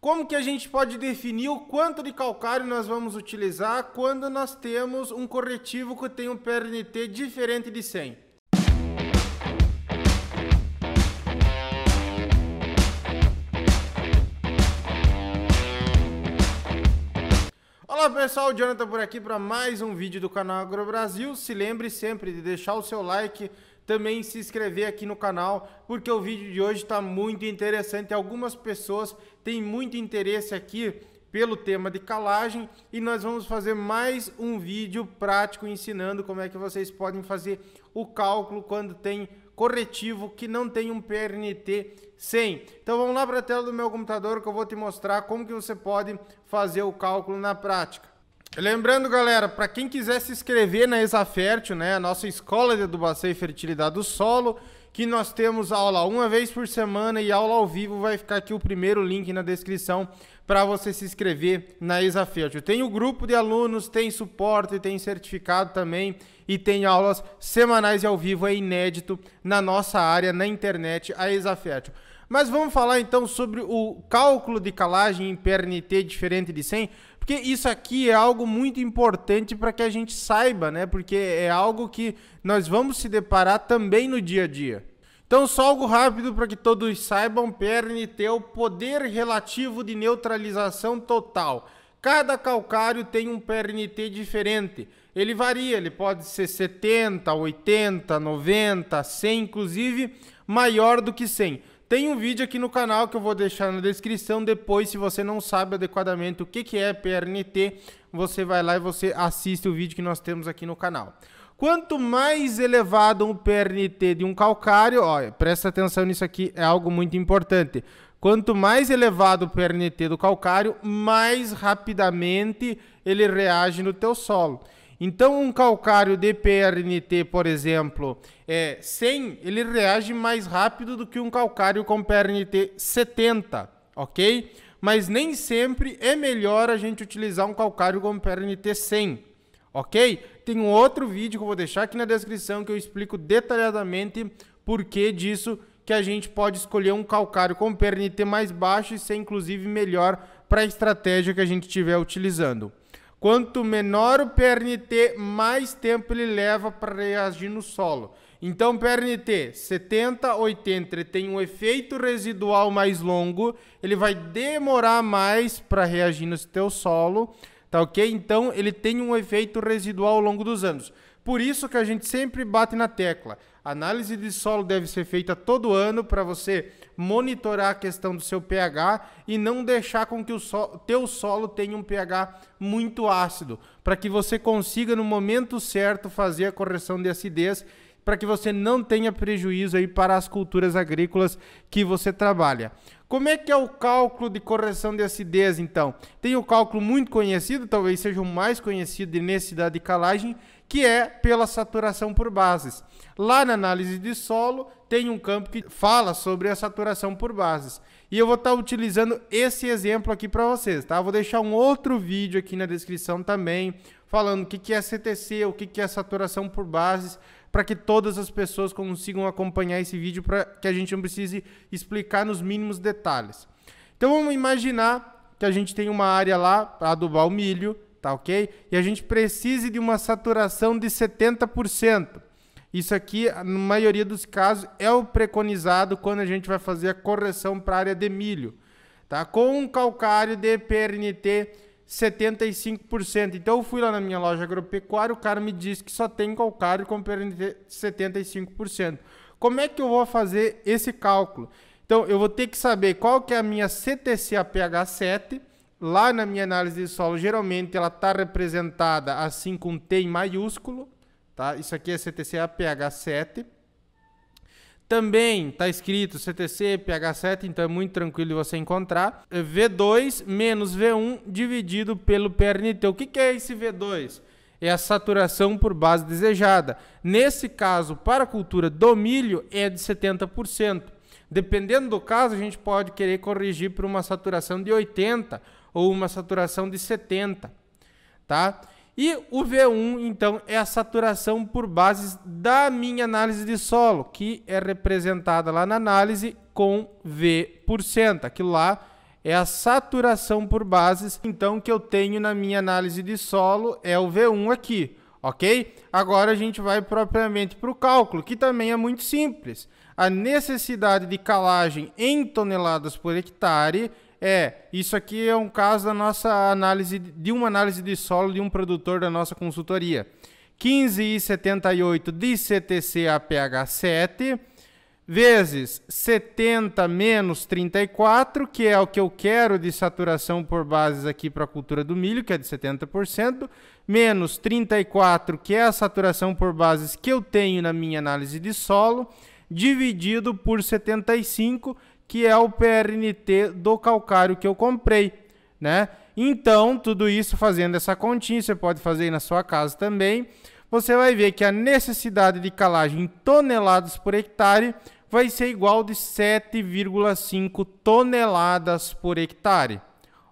Como que a gente pode definir o quanto de calcário nós vamos utilizar quando nós temos um corretivo que tem um PRNT diferente de 100? Olá pessoal, Jonathan por aqui para mais um vídeo do canal Agro Brasil. Se lembre sempre de deixar o seu like, também se inscrever aqui no canal, porque o vídeo de hoje está muito interessante. Algumas pessoas têm muito interesse aqui pelo tema de calagem e nós vamos fazer mais um vídeo prático ensinando como é que vocês podem fazer o cálculo quando tem corretivo que não tem um PRNT 100. Então vamos lá para a tela do meu computador que eu vou te mostrar como que você pode fazer o cálculo na prática. Lembrando, galera, para quem quiser se inscrever na Exafértil, né, a nossa escola de adubação e fertilidade do solo, que nós temos aula uma vez por semana e aula ao vivo, vai ficar aqui o primeiro link na descrição para você se inscrever na Exafértil. Tem o grupo de alunos, tem suporte, tem certificado também e tem aulas semanais e ao vivo, é inédito na nossa área, na internet, a Exafértil. Mas vamos falar então sobre o cálculo de calagem em PRNT diferente de 100, porque isso aqui é algo muito importante para que a gente saiba, né? Porque é algo que nós vamos se deparar também no dia a dia. Então, só algo rápido para que todos saibam, PRNT é o poder relativo de neutralização total. Cada calcário tem um PRNT diferente. Ele varia, ele pode ser 70, 80, 90, 100, inclusive maior do que 100. Tem um vídeo aqui no canal que eu vou deixar na descrição. Depois, se você não sabe adequadamente o que, que é PRNT, você vai lá e você assiste o vídeo que nós temos aqui no canal. Quanto mais elevado o PRNT de um calcário, olha, presta atenção nisso aqui, é algo muito importante. Quanto mais elevado o PRNT do calcário, mais rapidamente ele reage no teu solo. Então, um calcário de PRNT, por exemplo, é 100, ele reage mais rápido do que um calcário com PRNT 70, ok? Mas nem sempre é melhor a gente utilizar um calcário com PRNT 100, ok? Tem um outro vídeo que eu vou deixar aqui na descrição que eu explico detalhadamente por que disso que a gente pode escolher um calcário com PRNT mais baixo e ser inclusive melhor para a estratégia que a gente estiver utilizando. Quanto menor o PRNT, mais tempo ele leva para reagir no solo. Então, PRNT 70, 80, ele tem um efeito residual mais longo, ele vai demorar mais para reagir no teu solo, tá ok? Então, ele tem um efeito residual ao longo dos anos. Por isso que a gente sempre bate na tecla. análise de solo deve ser feita todo ano para você monitorar a questão do seu pH e não deixar com que o so teu solo tenha um pH muito ácido, para que você consiga no momento certo fazer a correção de acidez, para que você não tenha prejuízo aí para as culturas agrícolas que você trabalha. Como é que é o cálculo de correção de acidez então? Tem o um cálculo muito conhecido, talvez seja o mais conhecido de necessidade de calagem, que é pela saturação por bases. Lá na análise de solo, tem um campo que fala sobre a saturação por bases. E eu vou estar tá utilizando esse exemplo aqui para vocês, tá? vou deixar um outro vídeo aqui na descrição também, falando o que é CTC, o que é saturação por bases, para que todas as pessoas consigam acompanhar esse vídeo, para que a gente não precise explicar nos mínimos detalhes. Então vamos imaginar que a gente tem uma área lá para adubar o milho, tá ok? E a gente precise de uma saturação de 70%. Isso aqui, na maioria dos casos, é o preconizado quando a gente vai fazer a correção para a área de milho, tá? Com um calcário de PRNT 75%. Então eu fui lá na minha loja agropecuária, o cara me disse que só tem calcário com PRNT 75%. Como é que eu vou fazer esse cálculo? Então eu vou ter que saber qual que é a minha ctcaph PH7, lá na minha análise de solo, geralmente ela está representada assim com T em maiúsculo, tá? Isso aqui é CTC APH7. Também está escrito CTC PH7, então é muito tranquilo de você encontrar. V2 menos V1 dividido pelo PRNT. O que, que é esse V2? É a saturação por base desejada. Nesse caso, para a cultura do milho, é de 70%. Dependendo do caso, a gente pode querer corrigir para uma saturação de 80% ou uma saturação de 70, tá? E o V1, então, é a saturação por bases da minha análise de solo, que é representada lá na análise com V%. Aquilo lá é a saturação por bases, então, que eu tenho na minha análise de solo é o V1 aqui, ok? Agora a gente vai propriamente para o cálculo, que também é muito simples a necessidade de calagem em toneladas por hectare é, isso aqui é um caso da nossa análise, de uma análise de solo de um produtor da nossa consultoria. 15,78 de CTC a pH 7, vezes 70 menos 34, que é o que eu quero de saturação por bases aqui para a cultura do milho, que é de 70%, menos 34, que é a saturação por bases que eu tenho na minha análise de solo, dividido por 75, que é o PRNT do calcário que eu comprei, né? Então, tudo isso fazendo essa continha, você pode fazer aí na sua casa também. Você vai ver que a necessidade de calagem em toneladas por hectare vai ser igual de 7,5 toneladas por hectare,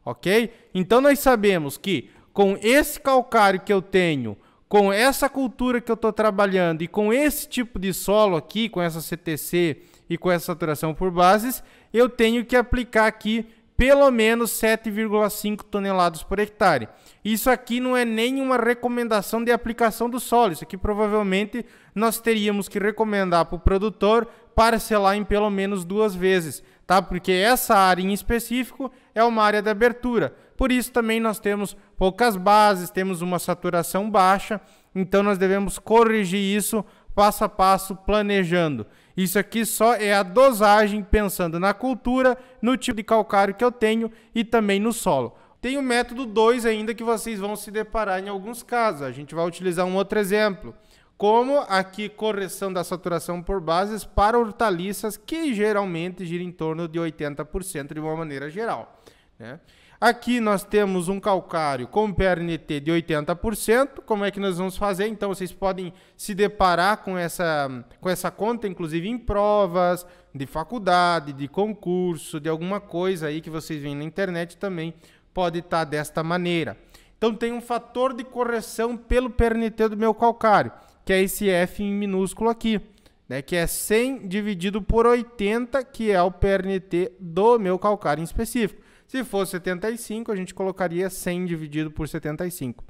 ok? Então, nós sabemos que com esse calcário que eu tenho com essa cultura que eu estou trabalhando e com esse tipo de solo aqui, com essa CTC e com essa saturação por bases, eu tenho que aplicar aqui pelo menos 7,5 toneladas por hectare. Isso aqui não é nenhuma recomendação de aplicação do solo, isso aqui provavelmente nós teríamos que recomendar para o produtor parcelar em pelo menos duas vezes, tá? Porque essa área em específico é uma área de abertura. Por isso também nós temos poucas bases, temos uma saturação baixa, então nós devemos corrigir isso passo a passo planejando. Isso aqui só é a dosagem pensando na cultura, no tipo de calcário que eu tenho e também no solo. Tem o método 2 ainda que vocês vão se deparar em alguns casos. A gente vai utilizar um outro exemplo, como aqui correção da saturação por bases para hortaliças que geralmente gira em torno de 80% de uma maneira geral, né? Aqui nós temos um calcário com PRNT de 80%. Como é que nós vamos fazer? Então vocês podem se deparar com essa, com essa conta, inclusive em provas de faculdade, de concurso, de alguma coisa aí que vocês veem na internet também pode estar tá desta maneira. Então tem um fator de correção pelo PRNT do meu calcário, que é esse F em minúsculo aqui, né, que é 100 dividido por 80, que é o PRNT do meu calcário em específico. Se fosse 75, a gente colocaria 100 dividido por 75.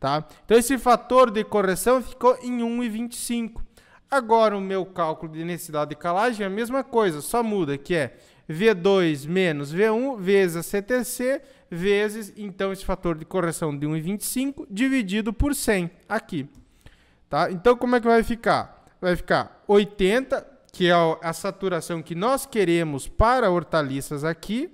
Tá? Então, esse fator de correção ficou em 1,25. Agora, o meu cálculo de necessidade de calagem é a mesma coisa, só muda, que é V2 menos V1 vezes a CTC vezes, então, esse fator de correção de 1,25 dividido por 100, aqui. Tá? Então, como é que vai ficar? Vai ficar 80, que é a saturação que nós queremos para hortaliças aqui,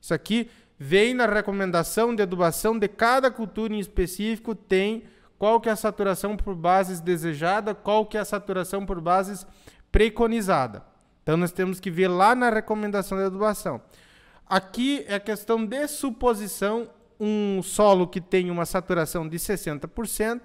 isso aqui vem na recomendação de adubação de cada cultura em específico, tem qual que é a saturação por bases desejada, qual que é a saturação por bases preconizada. Então nós temos que ver lá na recomendação de adubação. Aqui é questão de suposição, um solo que tem uma saturação de 60%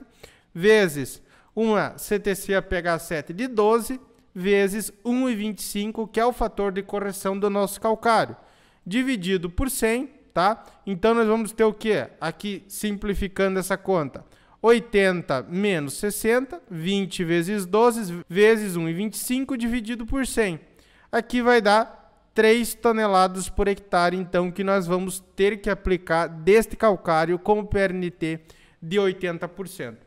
vezes uma CTC pH 7 de 12 vezes 1,25, que é o fator de correção do nosso calcário dividido por 100, tá? Então nós vamos ter o quê? Aqui simplificando essa conta. 80 menos 60, 20 vezes 12, vezes 1,25 dividido por 100. Aqui vai dar 3 toneladas por hectare, então, que nós vamos ter que aplicar deste calcário como PRNT de 80%,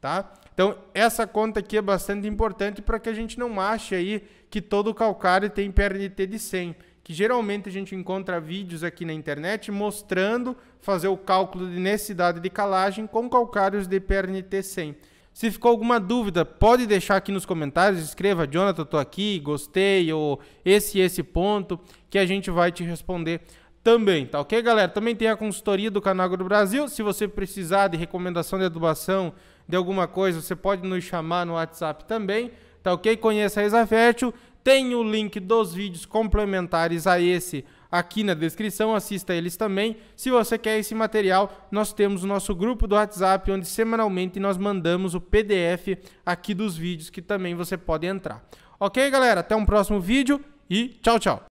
tá? Então, essa conta aqui é bastante importante para que a gente não ache aí que todo calcário tem PRNT de 100% que geralmente a gente encontra vídeos aqui na internet mostrando fazer o cálculo de necessidade de calagem com calcários de PRNT 100. Se ficou alguma dúvida, pode deixar aqui nos comentários, escreva, Jonathan, tô aqui, gostei, ou esse esse ponto, que a gente vai te responder também, tá ok, galera? Também tem a consultoria do Canagro do Brasil, se você precisar de recomendação de adubação, de alguma coisa, você pode nos chamar no WhatsApp também, tá ok? Conheça a Exafértil tem o link dos vídeos complementares a esse aqui na descrição, assista eles também. Se você quer esse material, nós temos o nosso grupo do WhatsApp, onde semanalmente nós mandamos o PDF aqui dos vídeos que também você pode entrar. Ok, galera? Até um próximo vídeo e tchau, tchau!